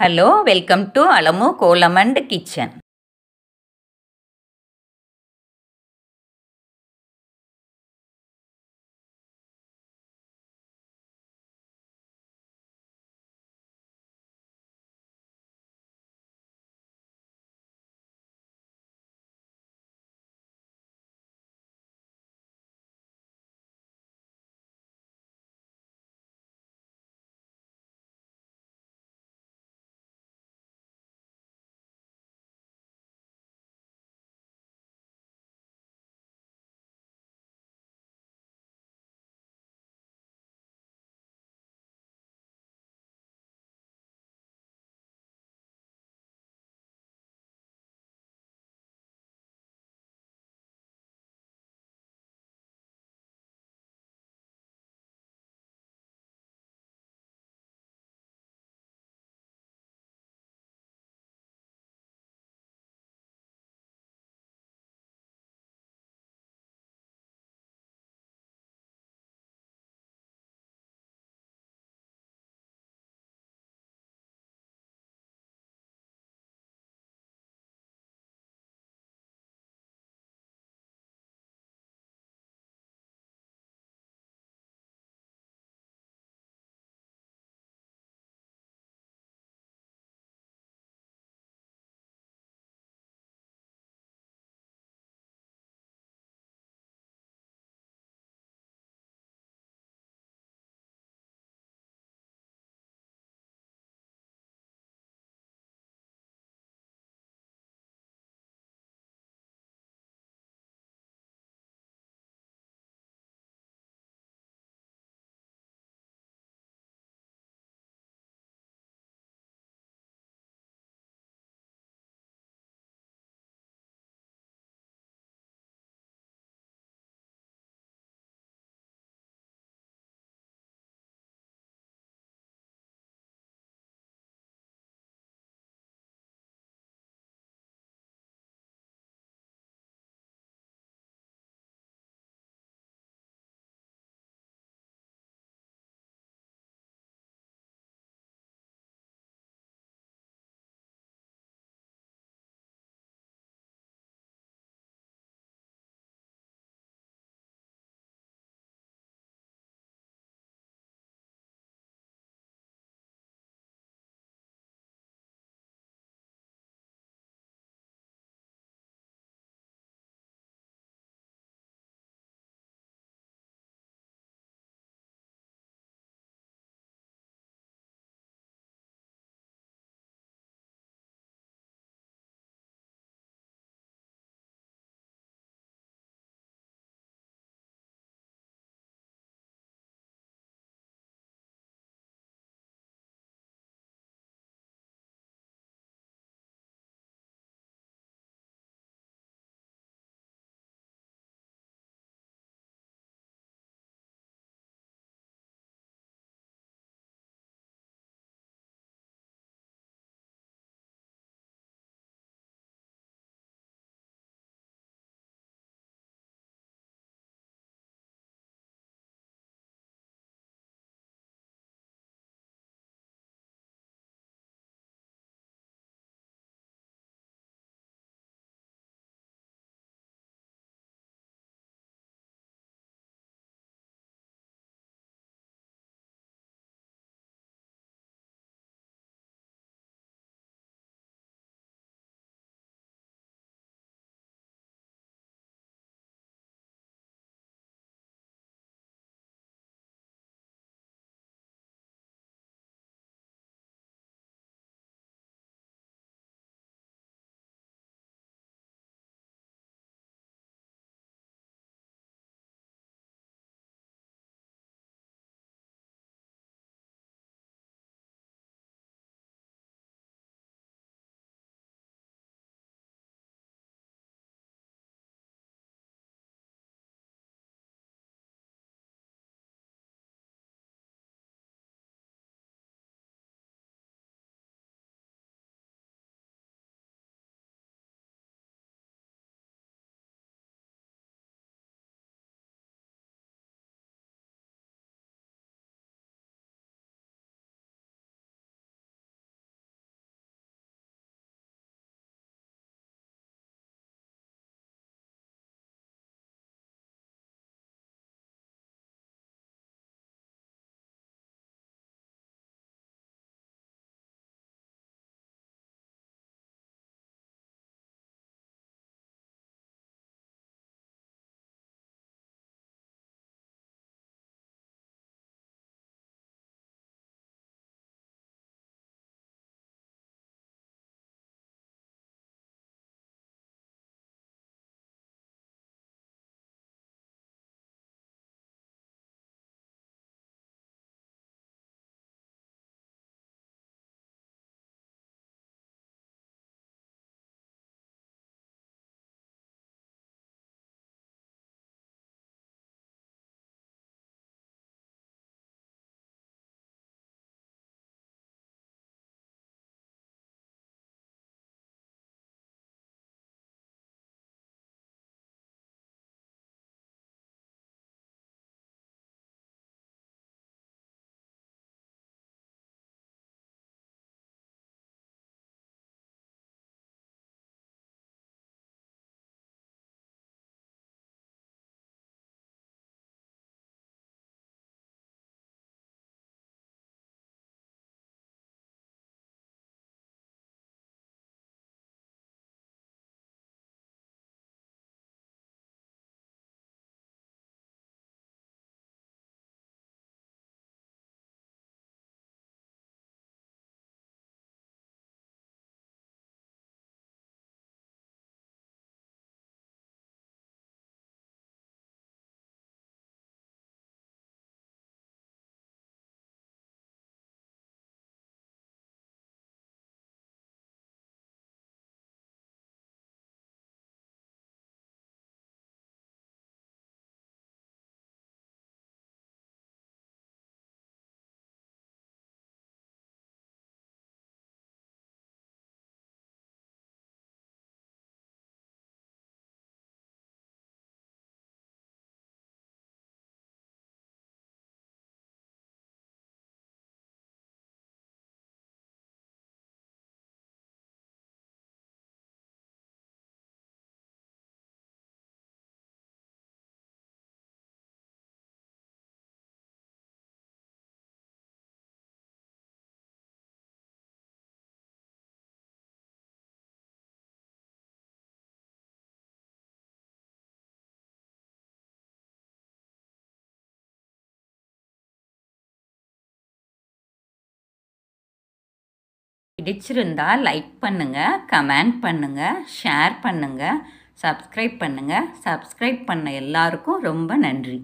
hello welcome to Alamu Kolam and kitchen பிடிச்சிருந்தால் like பண்ணுங்கள் comment பண்ணுங்கள் ஷேர் பண்ணுங்கள் சப்ஸ்கிரைப் பண்ணுங்கள் சப்ஸ்கிரைப் பண்ண எல்லாருக்கும் ரொம்ப நன்றி